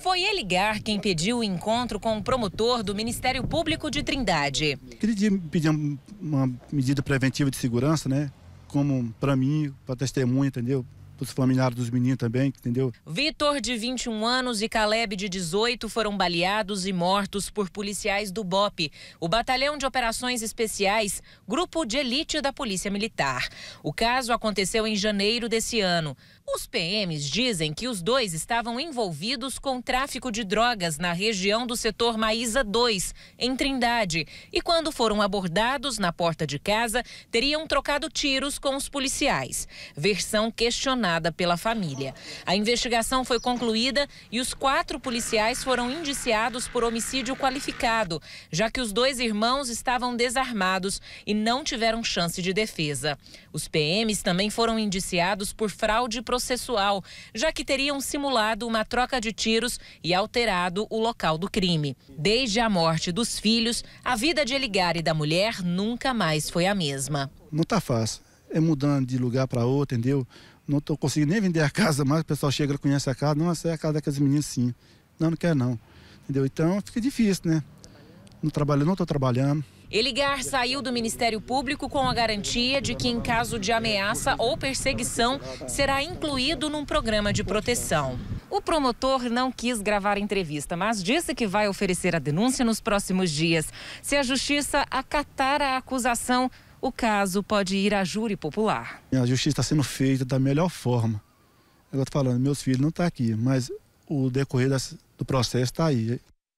Foi Eligar quem pediu o encontro com o promotor do Ministério Público de Trindade. Aquele dia pediam uma medida preventiva de segurança, né? Como para mim, para testemunha, entendeu? para os familiares dos meninos também, entendeu? Vitor, de 21 anos, e Caleb, de 18, foram baleados e mortos por policiais do BOP, o Batalhão de Operações Especiais, grupo de elite da Polícia Militar. O caso aconteceu em janeiro desse ano. Os PMs dizem que os dois estavam envolvidos com tráfico de drogas na região do setor Maísa 2, em Trindade, e quando foram abordados na porta de casa, teriam trocado tiros com os policiais. Versão questionada pela família. A investigação foi concluída e os quatro policiais foram indiciados por homicídio qualificado, já que os dois irmãos estavam desarmados e não tiveram chance de defesa. Os PMs também foram indiciados por fraude processual, já que teriam simulado uma troca de tiros e alterado o local do crime. Desde a morte dos filhos, a vida de Eligar e da mulher nunca mais foi a mesma. Não está fácil é mudando de lugar para outro, entendeu? Não estou conseguindo nem vender a casa mais, o pessoal chega, conhece a casa, não, essa é a casa daquelas meninos sim. Não, não quero não. Entendeu? Então fica difícil, né? Não trabalho, não estou trabalhando. Eligar saiu do Ministério Público com a garantia de que, em caso de ameaça ou perseguição, será incluído num programa de proteção. O promotor não quis gravar a entrevista, mas disse que vai oferecer a denúncia nos próximos dias. Se a justiça acatar a acusação, o caso pode ir à júri popular. A justiça está sendo feita da melhor forma. É eu estou falando, meus filhos não estão tá aqui, mas o decorrer das, do processo está aí.